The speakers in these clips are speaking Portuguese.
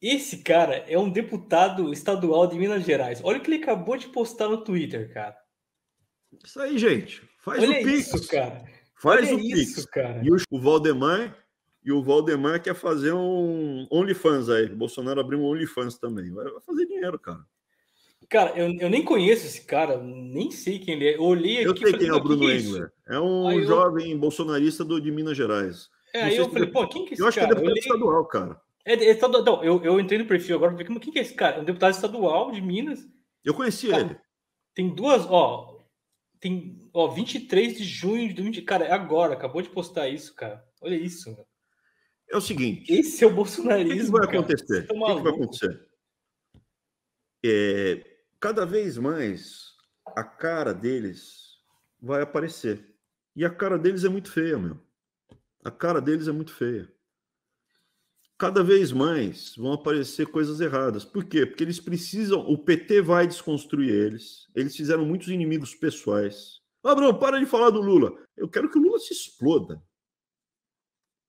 Esse cara é um deputado estadual de Minas Gerais. Olha o que ele acabou de postar no Twitter, cara. Isso aí, gente. Faz Olha o Pix. Isso, cara. Faz Olha o Pix. Isso, cara. E o Valdemar e o Valdemar quer fazer um OnlyFans aí. O Bolsonaro abriu um OnlyFans também. Vai fazer dinheiro, cara. Cara, eu, eu nem conheço esse cara, nem sei quem ele é. Eu olhei aqui. Eu sei quem é o Bruno é Engler. É, é um jovem bolsonarista do, de Minas Gerais. É, aí eu falei, pô, quem que é esse eu cara? Eu acho que é deputado olhei... estadual, cara. É, é estadual. Não, eu, eu entrei no perfil agora para ver como, quem que é esse cara? É um deputado estadual de Minas. Eu conheci cara, ele. Tem duas, ó. Tem, ó, 23 de junho de 2020. Cara, é agora, acabou de postar isso, cara. Olha isso. Meu. É o seguinte. Esse é o bolsonarismo. O que, que vai acontecer? Tá o que, que, vai acontecer? É, cada vez mais a cara deles vai aparecer. E a cara deles é muito feia, meu. A cara deles é muito feia cada vez mais vão aparecer coisas erradas. Por quê? Porque eles precisam. O PT vai desconstruir eles. Eles fizeram muitos inimigos pessoais. Ah, Abraão, ah, para de falar do Lula. Eu quero que o Lula se exploda.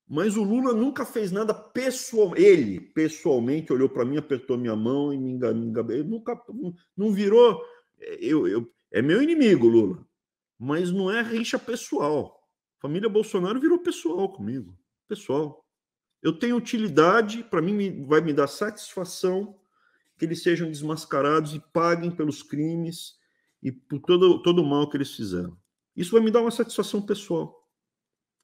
Mas o Lula nunca fez nada pessoal. Ele, pessoalmente, olhou para mim, apertou minha mão e me enganou. Ele nunca. Não virou. Eh, eu, eu, é meu inimigo, Lula. Mas não é rixa pessoal. Família Bolsonaro virou pessoal comigo. Pessoal. Eu tenho utilidade, para mim vai me dar satisfação que eles sejam desmascarados e paguem pelos crimes e por todo, todo o mal que eles fizeram. Isso vai me dar uma satisfação pessoal.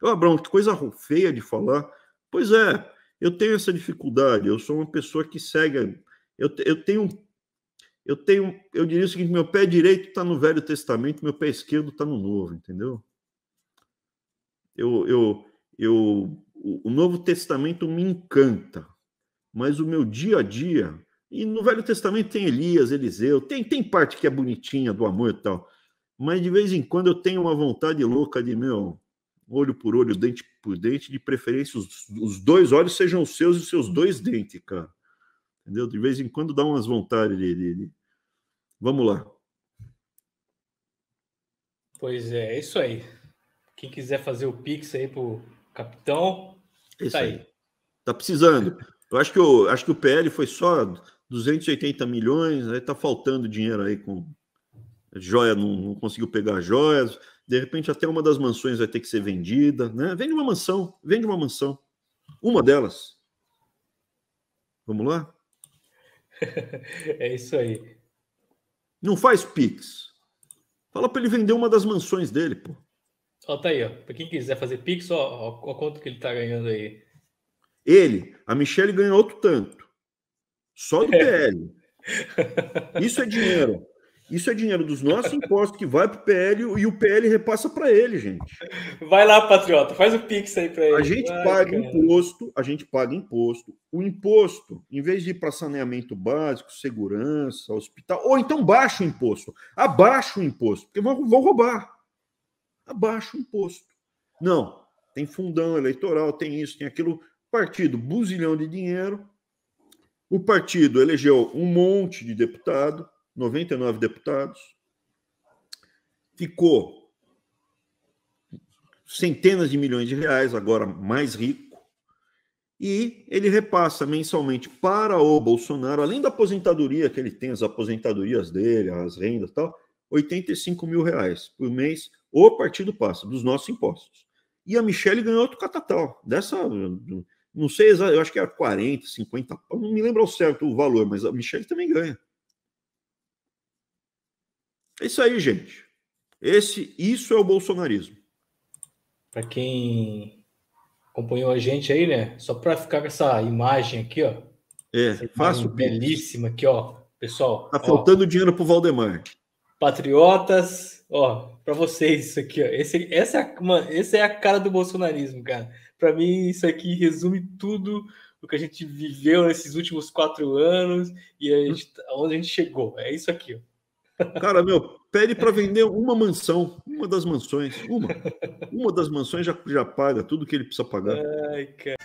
Ah, Abraão, que coisa feia de falar. Pois é, eu tenho essa dificuldade, eu sou uma pessoa que segue. Eu, eu tenho. Eu tenho. Eu diria o seguinte: meu pé direito está no Velho Testamento, meu pé esquerdo está no Novo, entendeu? Eu, eu, eu o, Novo Testamento me encanta, mas o meu dia a dia. E no Velho Testamento tem Elias, Eliseu, tem, tem parte que é bonitinha do amor e tal. Mas de vez em quando eu tenho uma vontade louca de, meu, olho por olho, dente por dente, de preferência os, os dois olhos sejam os seus e os seus dois dentes, cara. Entendeu? De vez em quando dá umas vontades de, de, de... Vamos lá. Pois é, é isso aí. Quem quiser fazer o pix aí pro capitão, é isso tá aí. aí. Tá precisando. Eu acho que o, acho que o PL foi só 280 milhões, aí tá faltando dinheiro aí com joia, não, não conseguiu pegar joias. De repente até uma das mansões vai ter que ser vendida, né? Vende uma mansão, vende uma mansão. Uma delas. Vamos lá? é isso aí. Não faz Pix. Fala para ele vender uma das mansões dele, pô. Ó, tá aí, ó. Pra quem quiser fazer Pix, ó, ó, ó quanto que ele tá ganhando aí. Ele, a Michelle ganha outro tanto. Só do PL. Isso é dinheiro. Isso é dinheiro dos nossos impostos que vai para o PL e o PL repassa para ele, gente. Vai lá, patriota, faz o pix aí para ele. A gente vai, paga cara. imposto, a gente paga imposto. O imposto, em vez de ir para saneamento básico, segurança, hospital, ou então baixa o imposto. Abaixa o imposto, porque vão, vão roubar abaixa o imposto. Não, tem fundão eleitoral, tem isso, tem aquilo. Partido, buzilhão de dinheiro. O partido elegeu um monte de deputado, 99 deputados. Ficou centenas de milhões de reais, agora mais rico. E ele repassa mensalmente para o Bolsonaro, além da aposentadoria que ele tem, as aposentadorias dele, as rendas e tal, 85 mil reais por mês, o partido passa, dos nossos impostos. E a Michelle ganhou outro catatal, dessa, não sei eu acho que era 40, 50, não me lembro ao certo o valor, mas a Michelle também ganha. É isso aí, gente. Esse, isso é o bolsonarismo. Para quem acompanhou a gente aí, né? Só para ficar com essa imagem aqui, ó. É, fácil belíssima aqui, ó, pessoal. Tá ó. faltando dinheiro pro Valdemar. Patriotas, ó, para vocês isso aqui, ó. Esse, essa, é a, mano, essa é a cara do bolsonarismo, cara. Para mim, isso aqui resume tudo o que a gente viveu nesses últimos quatro anos e a gente, tá, onde a gente chegou. É isso aqui, ó. Cara, meu, pede para vender uma mansão, uma das mansões, uma. Uma das mansões já, já paga tudo que ele precisa pagar. Ai, cara.